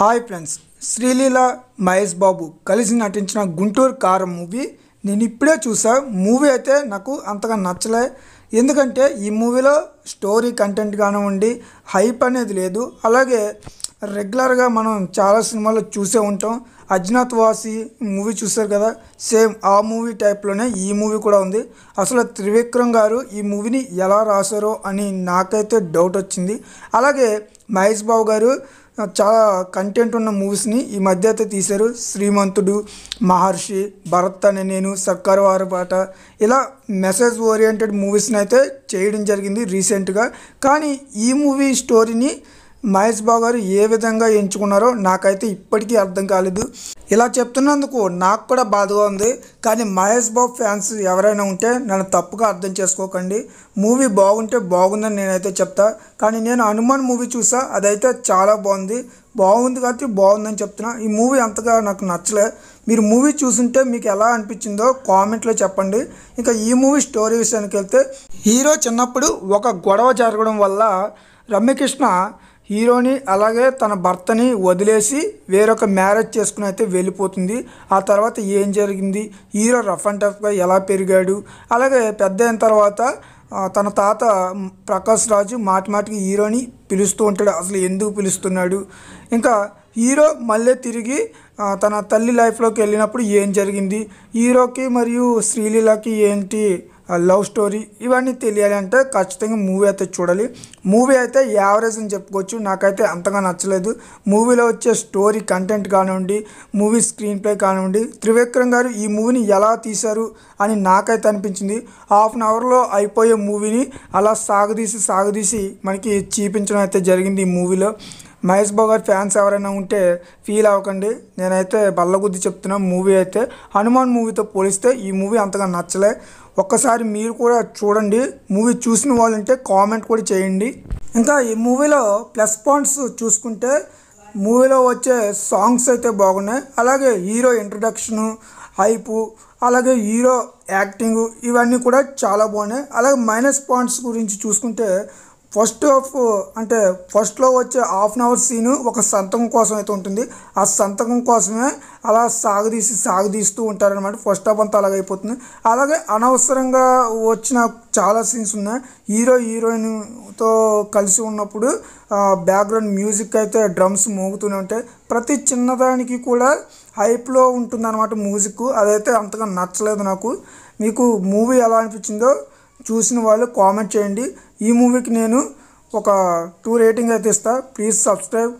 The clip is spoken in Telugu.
హాయ్ ఫ్రెండ్స్ శ్రీలీల మహేష్ బాబు కలిసి నటించిన గుంటూరు కారు మూవీ నేను ఇప్పుడే చూసా మూవీ అయితే నాకు అంతగా నచ్చలే ఎందుకంటే ఈ మూవీలో స్టోరీ కంటెంట్ కానివ్వండి హైప్ అనేది లేదు అలాగే రెగ్యులర్గా మనం చాలా సినిమాలు చూసే ఉంటాం అజ్ఞాత్ వాసి మూవీ చూసారు కదా సేమ్ ఆ మూవీ టైప్లోనే ఈ మూవీ కూడా ఉంది అసలు త్రివిక్రమ్ గారు ఈ మూవీని ఎలా రాశారో అని నాకైతే డౌట్ వచ్చింది అలాగే మహేష్ బాబు గారు చాలా కంటెంట్ ఉన్న మూవీస్ని ఈ మధ్య అయితే తీశారు శ్రీమంతుడు మహర్షి భరత్ అనే నేను సర్కార్ వారి పాట ఇలా మెసేజ్ ఓరియంటెడ్ మూవీస్ని అయితే చేయడం జరిగింది రీసెంట్గా కానీ ఈ మూవీ స్టోరీని మహేష్ బాబు గారు ఏ విధంగా ఎంచుకున్నారో నాకైతే ఇప్పటికీ అర్థం కాలేదు ఇలా చెప్తున్నందుకు నాకు కూడా బాధగా ఉంది కానీ మహేష్ బాబు ఫ్యాన్స్ ఎవరైనా ఉంటే నన్ను తప్పుగా అర్థం చేసుకోకండి మూవీ బాగుంటే బాగుందని నేనైతే చెప్తా కానీ నేను హనుమాన్ మూవీ చూసా అదైతే చాలా బాగుంది బాగుంది కాబట్టి బాగుందని చెప్తున్నా ఈ మూవీ అంతగా నాకు నచ్చలే మీరు మూవీ చూసుంటే మీకు ఎలా అనిపించిందో కామెంట్లో చెప్పండి ఇంకా ఈ మూవీ స్టోరీ విషయానికి వెళ్తే హీరో చిన్నప్పుడు ఒక గొడవ జరగడం వల్ల రమ్యకృష్ణ హీరోని అలాగే తన భర్తని వదిలేసి వేరొక మ్యారేజ్ చేసుకుని అయితే వెళ్ళిపోతుంది ఆ తర్వాత ఏం జరిగింది హీరో రఫ్ అండ్ టఫ్గా ఎలా పెరిగాడు అలాగే పెద్ద అయిన తర్వాత తన తాత ప్రకాష్ రాజు మాటి మాటికి హీరోని పిలుస్తూ ఉంటాడు అసలు ఎందుకు పిలుస్తున్నాడు ఇంకా హీరో మళ్ళీ తిరిగి తన తల్లి లైఫ్లోకి వెళ్ళినప్పుడు ఏం జరిగింది హీరోకి మరియు శ్రీలీలకి ఏంటి లవ్ స్టోరీ ఇవన్నీ తెలియాలి అంటే ఖచ్చితంగా మూవీ అయితే చూడాలి మూవీ అయితే యావరేజ్ అని చెప్పుకోవచ్చు నాకైతే అంతగా నచ్చలేదు మూవీలో వచ్చే స్టోరీ కంటెంట్ కానివ్వండి మూవీ స్క్రీన్ ప్లే కానివ్వండి త్రివిక్రమ్ గారు ఈ మూవీని ఎలా తీశారు అని నాకైతే అనిపించింది హాఫ్ అన్ అవర్లో అయిపోయే మూవీని అలా సాగుదీసి సాగుదీసి మనకి చూపించడం అయితే జరిగింది ఈ మూవీలో మహేష్ బాబు ఫ్యాన్స్ ఎవరైనా ఉంటే ఫీల్ అవ్వకండి నేనైతే బల్లగుద్ది చెప్తున్నా మూవీ అయితే హనుమాన్ మూవీతో పోలిస్తే ఈ మూవీ అంతగా నచ్చలే ఒక్కసారి మీరు కూడా చూడండి మూవీ చూసిన వాళ్ళంటే కామెంట్ కూడా చేయండి ఇంకా ఈ మూవీలో ప్లస్ పాయింట్స్ చూసుకుంటే మూవీలో వచ్చే సాంగ్స్ అయితే బాగున్నాయి అలాగే హీరో ఇంట్రడక్షను హైపు అలాగే హీరో యాక్టింగ్ ఇవన్నీ కూడా చాలా బాగున్నాయి అలాగే మైనస్ పాయింట్స్ గురించి చూసుకుంటే ఫస్ట్ హాఫ్ అంటే ఫస్ట్లో వచ్చే హాఫ్ అన్ అవర్ సీను ఒక సంతకం కోసం అయితే ఉంటుంది ఆ సంతకం కోసమే అలా సాగుదీసి సాగుదీస్తూ ఉంటారనమాట ఫస్ట్ హాఫ్ అంతా అలాగైపోతుంది అయిపోతుంది అలాగే అనవసరంగా వచ్చిన చాలా సీన్స్ ఉన్నాయి హీరో హీరోయిన్తో కలిసి ఉన్నప్పుడు బ్యాక్గ్రౌండ్ మ్యూజిక్ అయితే డ్రమ్స్ మోగుతూనే ఉంటాయి ప్రతి చిన్నదానికి కూడా హైప్లో ఉంటుందన్నమాట మ్యూజిక్ అదైతే అంతగా నచ్చలేదు నాకు మీకు మూవీ ఎలా అనిపించిందో చూసిన వాళ్ళు కామెంట్ చేయండి ఈ మూవీకి నేను ఒక టూ రేటింగ్ అయితే ఇస్తా ప్లీజ్ సబ్స్క్రైబ్